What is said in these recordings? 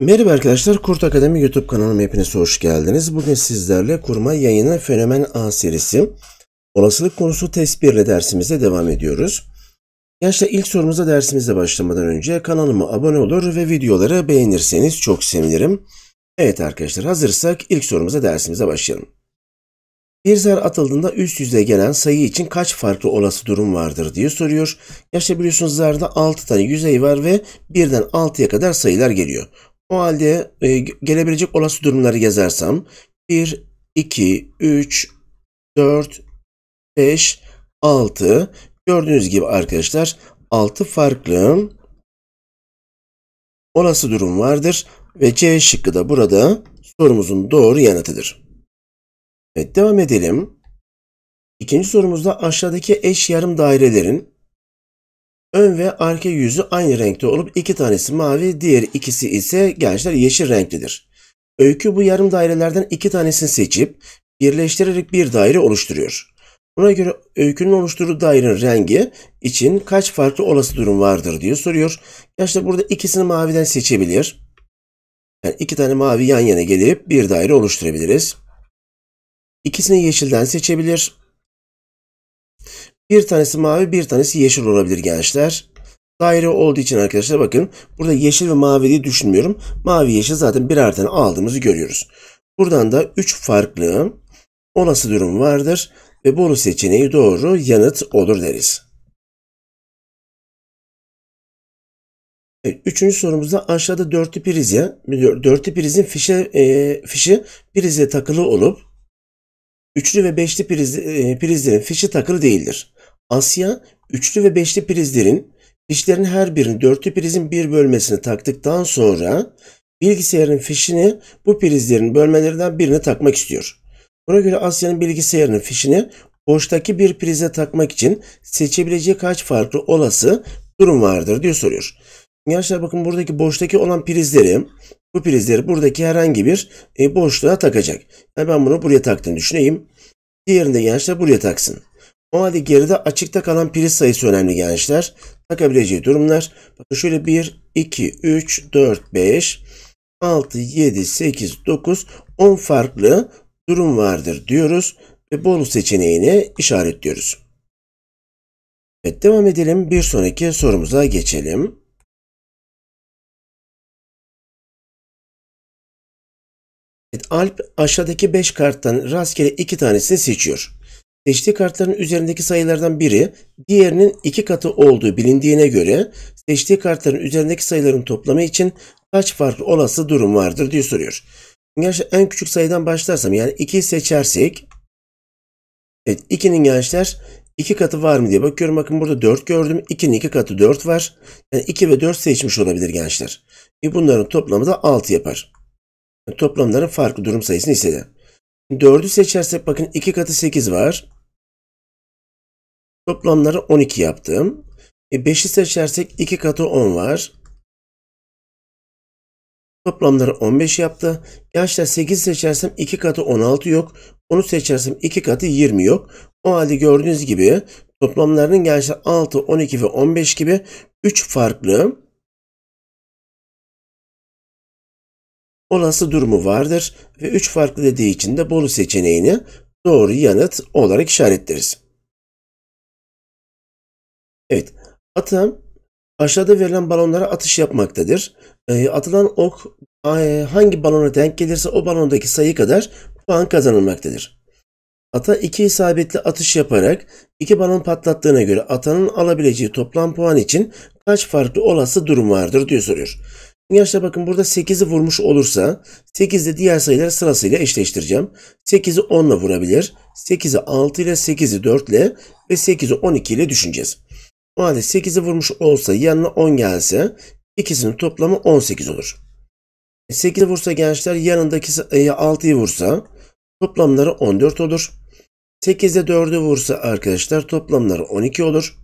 Merhaba arkadaşlar, Kurt Akademi YouTube kanalıma hepiniz hoş geldiniz. Bugün sizlerle kurma yayını Fenomen A serisi olasılık konusu test dersimize devam ediyoruz. Gençler ilk sorumuza dersimize başlamadan önce kanalıma abone olur ve videoları beğenirseniz çok sevinirim. Evet arkadaşlar hazırsak ilk sorumuza dersimize başlayalım. Bir zar atıldığında üst yüze gelen sayı için kaç farklı olası durum vardır diye soruyor. Gerçi biliyorsunuz zarda 6 tane yüzey var ve birden 6'ya kadar sayılar geliyor. O halde e, gelebilecek olası durumları yazarsam 1, 2, 3, 4, 5, 6. Gördüğünüz gibi arkadaşlar 6 farklı olası durum vardır ve C şıkkı da burada sorumuzun doğru yanıtıdır. Evet devam edelim. İkinci sorumuzda aşağıdaki eş yarım dairelerin ön ve arka yüzü aynı renkte olup iki tanesi mavi, diğer ikisi ise gençler yeşil renklidir. Öykü bu yarım dairelerden iki tanesini seçip birleştirerek bir daire oluşturuyor. Buna göre öykünün oluşturduğu dairenin rengi için kaç farklı olası durum vardır diye soruyor. Gençler burada ikisini maviden seçebilir. Yani iki tane mavi yan yana gelip bir daire oluşturabiliriz. İkisini yeşilden seçebilir. Bir tanesi mavi, bir tanesi yeşil olabilir gençler. Daire olduğu için arkadaşlar bakın burada yeşil ve mavi diye düşünmüyorum. Mavi yeşil zaten birer tane aldığımızı görüyoruz. Buradan da 3 farklı olası durum vardır ve boru seçeneği doğru yanıt olur deriz. Evet, üçüncü sorumuzda aşağıda dörtlü priz ya, dörtlü prizin fişe, e, fişi prize takılı olup Üçlü ve beşli priz, e, prizlerin fişi takılı değildir. Asya, üçlü ve beşli prizlerin fişlerin her birini dörtlü prizin bir bölmesini taktıktan sonra bilgisayarın fişini bu prizlerin bölmelerinden birine takmak istiyor. Buna göre Asya'nın bilgisayarının fişini boştaki bir prize takmak için seçebileceği kaç farklı olası durum vardır diye soruyor. Gençler bakın buradaki boştaki olan prizleri bu prizleri buradaki herhangi bir e, boşluğa takacak. Yani ben bunu buraya taktığını düşüneyim. diğerinde gençler buraya taksın. O halde geride açıkta kalan priz sayısı önemli gençler. Takabileceği durumlar. Bakın şöyle 1, 2, 3, 4, 5, 6, 7, 8, 9, 10 farklı durum vardır diyoruz. Ve bol seçeneğini işaretliyoruz. Evet devam edelim. Bir sonraki sorumuza geçelim. Alp aşağıdaki 5 karttan rastgele 2 tanesini seçiyor. Seçtiği kartların üzerindeki sayılardan biri diğerinin 2 katı olduğu bilindiğine göre seçtiği kartların üzerindeki sayıların toplamı için kaç farklı olası durum vardır diye soruyor. Gerçekten en küçük sayıdan başlarsam yani 2'yi seçersek Evet 2'nin gençler 2 katı var mı diye bakıyorum. Bakın burada 4 gördüm. 2'nin 2 katı 4 var. Yani 2 ve 4 seçmiş olabilir gençler. E bunların toplamı da 6 yapar. Toplamların farklı durum sayısını istedi. 4'ü seçersek bakın 2 katı 8 var. Toplamları 12 yaptım. E 5'i seçersek 2 katı 10 var. Toplamları 15 yaptı. Gençler 8 seçersem 2 katı 16 yok. 10'u seçersem 2 katı 20 yok. O halde gördüğünüz gibi toplamlarının gençler 6, 12 ve 15 gibi 3 farklı olası durumu vardır ve 3 farklı dediği için de Bolu seçeneğini doğru yanıt olarak işaretleriz. Evet, atam aşağıda verilen balonlara atış yapmaktadır. Ee, atılan ok e, hangi balona denk gelirse o balondaki sayı kadar puan kazanılmaktadır. Ata iki isabetli atış yaparak iki balon patlattığına göre atanın alabileceği toplam puan için kaç farklı olası durum vardır diye soruyor. Yaşta bakın burada 8'i vurmuş olursa 8'de diğer sayıları sırasıyla eşleştireceğim. 8'i 10 ile vurabilir. 8'i 6 ile 8'i 4 ile ve 8'i 12 ile düşüneceğiz. O halde 8'i vurmuş olsa yanına 10 gelse ikisinin toplamı 18 olur. 8'i vursa gençler yanındaki 6'yı e, vursa toplamları 14 olur. 8'de 4'ü vursa arkadaşlar toplamları 12 olur.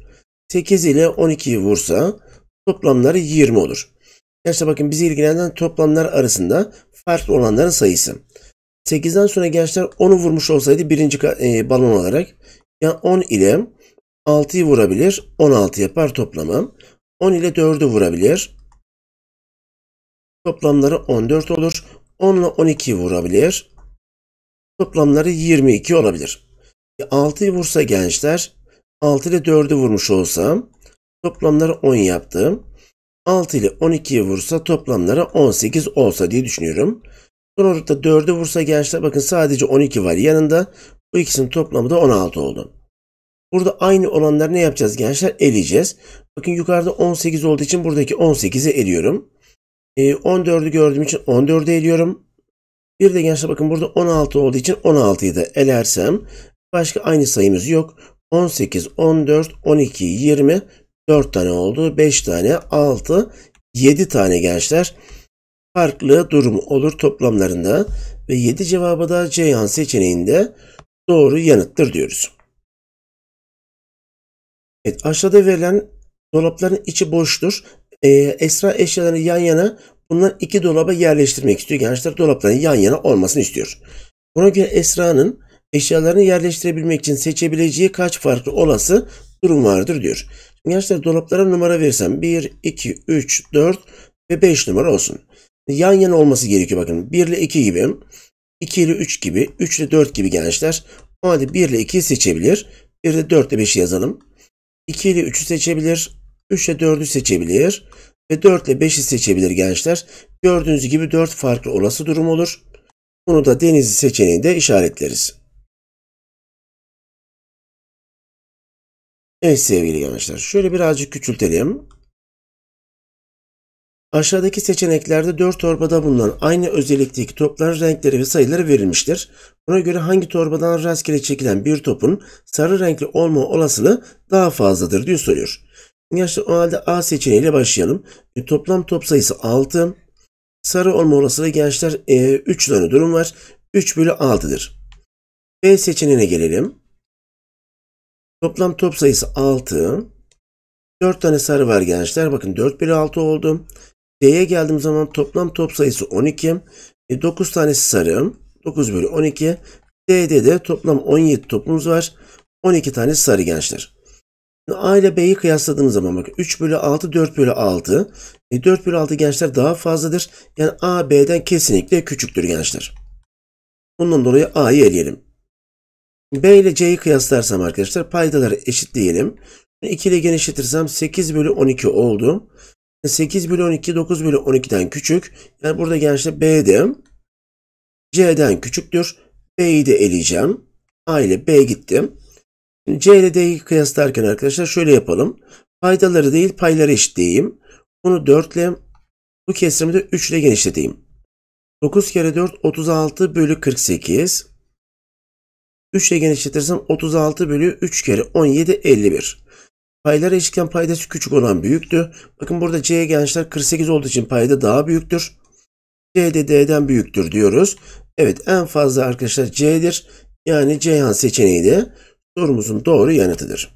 8 ile 12'yi vursa toplamları 20 olur. Gençler bakın bizi ilgilenen toplamlar arasında farklı olanların sayısı. 8'den sonra gençler 10'u vurmuş olsaydı birinci e, balon olarak ya yani 10 ile 6'yı vurabilir 16 yapar toplamı. 10 ile 4'ü vurabilir. Toplamları 14 olur. 10 ile 12'yi vurabilir. Toplamları 22 olabilir. 6'yı e, vursa gençler 6 ile 4'ü vurmuş olsam toplamları 10 yaptı. 6 ile 12'yi vursa toplamları 18 olsa diye düşünüyorum. Son olarak da 4'ü vursa gençler bakın sadece 12 var yanında. Bu ikisinin toplamı da 16 oldu. Burada aynı olanları ne yapacağız gençler? Eleyeceğiz. Bakın yukarıda 18 olduğu için buradaki 18'i eliyorum. E, ee, 14'ü gördüğüm için 14'ü eliyorum. Bir de gençler bakın burada 16 olduğu için 16'yı da elersem başka aynı sayımız yok. 18, 14, 12, 20 4 tane oldu. 5 tane, 6, 7 tane gençler. Farklı durum olur toplamlarında ve 7 cevabı da Ceyhan seçeneğinde doğru yanıttır diyoruz. Evet, aşağıda verilen dolapların içi boştur. Ee, Esra eşyalarını yan yana bunlar iki dolaba yerleştirmek istiyor. Gençler dolapların yan yana olmasını istiyor. Buna göre Esra'nın eşyalarını yerleştirebilmek için seçebileceği kaç farklı olası durum vardır diyor. Gençler dolaplara numara versem 1, 2, 3, 4 ve 5 numara olsun. Yan yana olması gerekiyor bakın. 1 ile 2 gibi, 2 ile 3 gibi, 3 ile 4 gibi gençler. O halde 1 ile 2'yi seçebilir. 1 ile 4 ile 5'i yazalım. 2 ile 3'ü seçebilir. 3 ile 4'ü seçebilir. Ve 4 ile 5'i seçebilir gençler. Gördüğünüz gibi 4 farklı olası durum olur. Bunu da denizi seçeneğinde işaretleriz. Evet sevgili gençler şöyle birazcık küçültelim. Aşağıdaki seçeneklerde 4 torbada bulunan aynı özellikteki topların renkleri ve sayıları verilmiştir. Buna göre hangi torbadan rastgele çekilen bir topun sarı renkli olma olasılığı daha fazladır diye soruyor. Gençler o halde A seçeneğiyle başlayalım. E, toplam top sayısı 6. Sarı olma olasılığı gençler e, 3 tane durum var. 3 bölü 6'dır. B seçeneğine gelelim. Toplam top sayısı 6. 4 tane sarı var gençler. Bakın 4 bölü 6 oldu. D'ye geldiğim zaman toplam top sayısı 12. E, 9 tanesi sarı. 9 bölü 12. D'de de toplam 17 topumuz var. 12 tane sarı gençler. A ile B'yi kıyasladığımız zaman bak 3 bölü 6 4 bölü 6. E, 4 bölü 6 gençler daha fazladır. Yani A B'den kesinlikle küçüktür gençler. Bundan dolayı A'yı eleyelim. B ile C'yi kıyaslarsam arkadaşlar paydaları diyelim, 2 ile genişletirsem 8 bölü 12 oldu. 8 e, bölü 12 9 bölü 12'den küçük. Yani burada gençler B'de C'den küçüktür. B'yi de eleyeceğim. A ile B gittim. C ile D'yi kıyaslarken arkadaşlar şöyle yapalım. Paydaları değil payları eşitleyeyim. Bunu 4 ile bu kesrimi de 3 ile genişleteyim. 9 kere 4 36 bölü 48. 3 ile genişletirsem 36 bölü 3 kere 17 51. Paylar eşitken paydası küçük olan büyüktü. Bakın burada C gençler 48 olduğu için payda daha büyüktür. C de D'den büyüktür diyoruz. Evet en fazla arkadaşlar C'dir. Yani Ceyhan seçeneği de sorumuzun doğru yanıtıdır.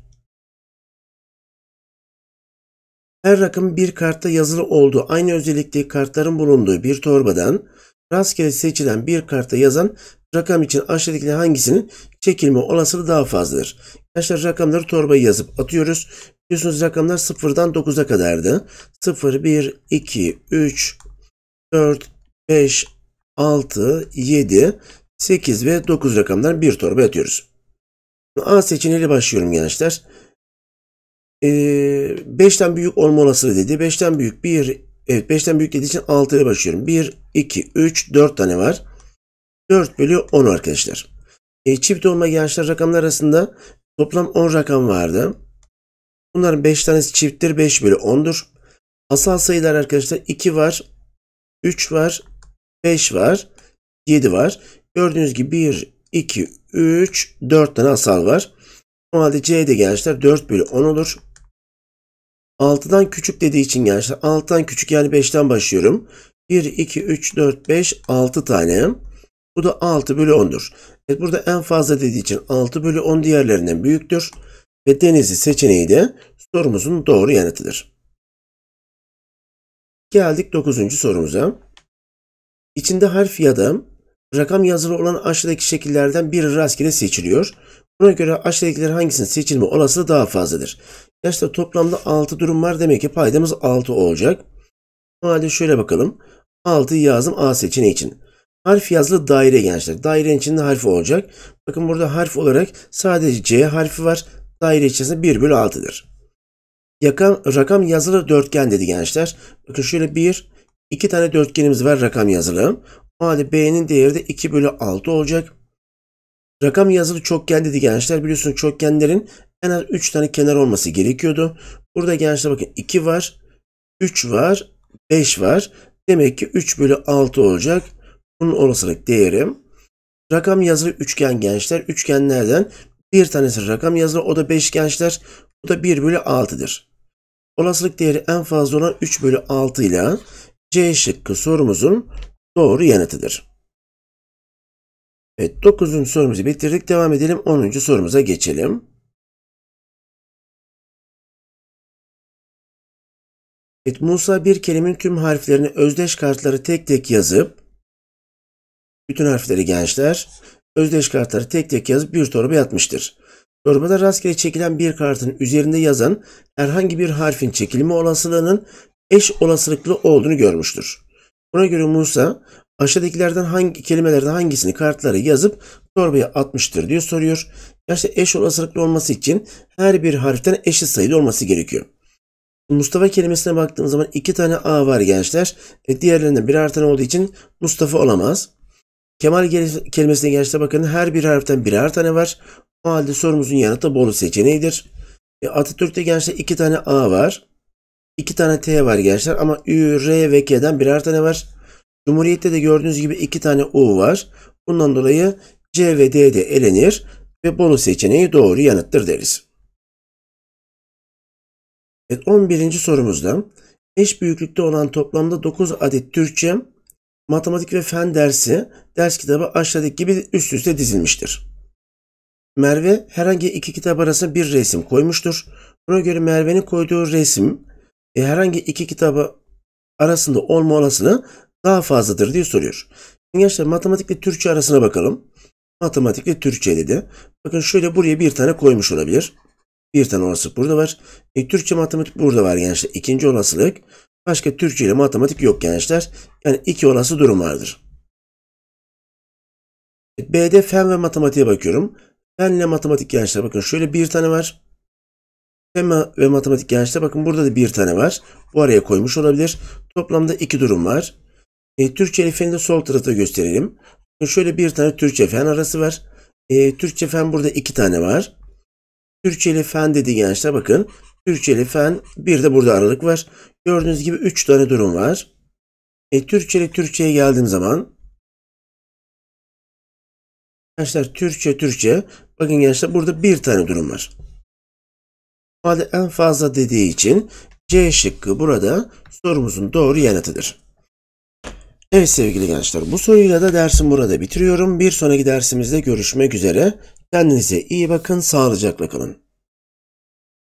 Her rakam bir kartta yazılı olduğu aynı özellikteki kartların bulunduğu bir torbadan rastgele seçilen bir kartta yazan rakam için aşağıdaki hangisinin çekilme olasılığı daha fazladır? Arkadaşlar rakamları torbaya yazıp atıyoruz. Biliyorsunuz rakamlar 0'dan 9'a kadardı. 0, 1, 2, 3, 4, 5, 6, 7, 8 ve 9 rakamdan bir torba atıyoruz. A seçeneğiyle başlıyorum gençler. Ee, büyük olma olasılığı dedi. 5'ten büyük 1, Evet 5'ten büyük dediği için 6 ile başlıyorum. 1, 2, 3, 4 tane var. 4 bölü 10 arkadaşlar. E, çift olma gençler rakamlar arasında toplam 10 rakam vardı. Bunların 5 tanesi çifttir. 5 bölü 10'dur. Asal sayılar arkadaşlar 2 var, 3 var, 5 var, 7 var. Gördüğünüz gibi 1, 2, 3, 4 tane asal var. O halde C'de gençler 4 bölü 10 olur. 6'dan küçük dediği için gençler 6'dan küçük yani 5'ten başlıyorum. 1, 2, 3, 4, 5, 6 tane. Bu da 6 bölü 10'dur. Evet, burada en fazla dediği için 6 bölü 10 diğerlerinden büyüktür. Ve denizli seçeneği de sorumuzun doğru yanıtıdır. Geldik 9. sorumuza. İçinde harf ya da rakam yazılı olan aşağıdaki şekillerden biri rastgele seçiliyor. Buna göre aşağıdakiler hangisinin seçilme olasılığı daha fazladır? Arkadaşlar toplamda 6 durum var. Demek ki paydamız 6 olacak. O halde şöyle bakalım. 6'yı yazdım A seçeneği için. Harf yazılı daire gençler. Dairenin içinde harf olacak. Bakın burada harf olarak sadece C harfi var. Daire içerisinde 1 bölü 6'dır. Yakam, rakam yazılı dörtgen dedi gençler. Bakın şöyle 1, 2 tane dörtgenimiz var rakam yazılı. O halde B'nin değeri de 2 bölü 6 olacak. Rakam yazılı çokgen dedi gençler. Biliyorsunuz çokgenlerin en az 3 tane kenar olması gerekiyordu. Burada gençler bakın 2 var, 3 var, 5 var. Demek ki 3 bölü 6 olacak. Bunun olasılık değeri. Rakam yazılı üçgen gençler. Üçgenlerden bir tanesi rakam yazılı. O da 5 gençler. Bu da 1 bölü 6'dır. Olasılık değeri en fazla olan 3 bölü 6 ile C şıkkı sorumuzun doğru yanıtıdır. Evet 9. sorumuzu bitirdik. Devam edelim 10. sorumuza geçelim. Evet, Musa bir kelimenin tüm harflerini özdeş kartları tek tek yazıp bütün harfleri gençler özdeş kartları tek tek yazıp bir torbaya atmıştır. Torbada rastgele çekilen bir kartın üzerinde yazan herhangi bir harfin çekilme olasılığının eş olasılıklı olduğunu görmüştür. Buna göre Musa aşağıdakilerden hangi kelimelerden hangisini kartlara yazıp torbaya atmıştır diye soruyor. Gerçi eş olasılıklı olması için her bir harften eşit sayıda olması gerekiyor. Mustafa kelimesine baktığımız zaman iki tane A var gençler. E, diğerlerinde birer tane olduğu için Mustafa olamaz. Kemal kelimesine gençler bakın her bir harften birer tane var. O halde sorumuzun yanıtı Bolu seçeneğidir. E, Atatürk'te gençler iki tane A var. iki tane T var gençler ama Ü, R ve K'den birer tane var. Cumhuriyette de gördüğünüz gibi iki tane U var. Bundan dolayı C ve D de elenir ve Bolu seçeneği doğru yanıttır deriz. Evet, 11. sorumuzda eş büyüklükte olan toplamda 9 adet Türkçe, matematik ve fen dersi ders kitabı aşağıdaki gibi üst üste dizilmiştir. Merve herhangi iki kitap arasında bir resim koymuştur. Buna göre Merve'nin koyduğu resim e, herhangi iki kitabı arasında olma olasılığı daha fazladır diye soruyor. Şimdi gençler matematik ve Türkçe arasına bakalım. Matematik ve Türkçe dedi. Bakın şöyle buraya bir tane koymuş olabilir. Bir tane olasılık burada var. E, Türkçe matematik burada var gençler. İkinci olasılık. Başka Türkçe ile matematik yok gençler. Yani iki olası durum vardır. E, B'de fen ve matematiğe bakıyorum. Fen ile matematik gençler bakın şöyle bir tane var. Fen ve matematik gençler bakın burada da bir tane var. Bu araya koymuş olabilir. Toplamda iki durum var. E, Türkçe ile feni de sol tarafta gösterelim. Şöyle bir tane Türkçe fen arası var. E, Türkçe fen burada iki tane var. Türkçeli fen dedi gençler bakın. Türkçeli fen bir de burada aralık var. Gördüğünüz gibi 3 tane durum var. E, Türkçeli Türkçe'ye geldiğim zaman Gençler Türkçe Türkçe bakın gençler burada bir tane durum var. madde en fazla dediği için C şıkkı burada sorumuzun doğru yanıtıdır. Evet sevgili gençler bu soruyla da dersim burada bitiriyorum. Bir sonraki dersimizde görüşmek üzere. Kendinize iyi bakın, sağlıcakla kalın.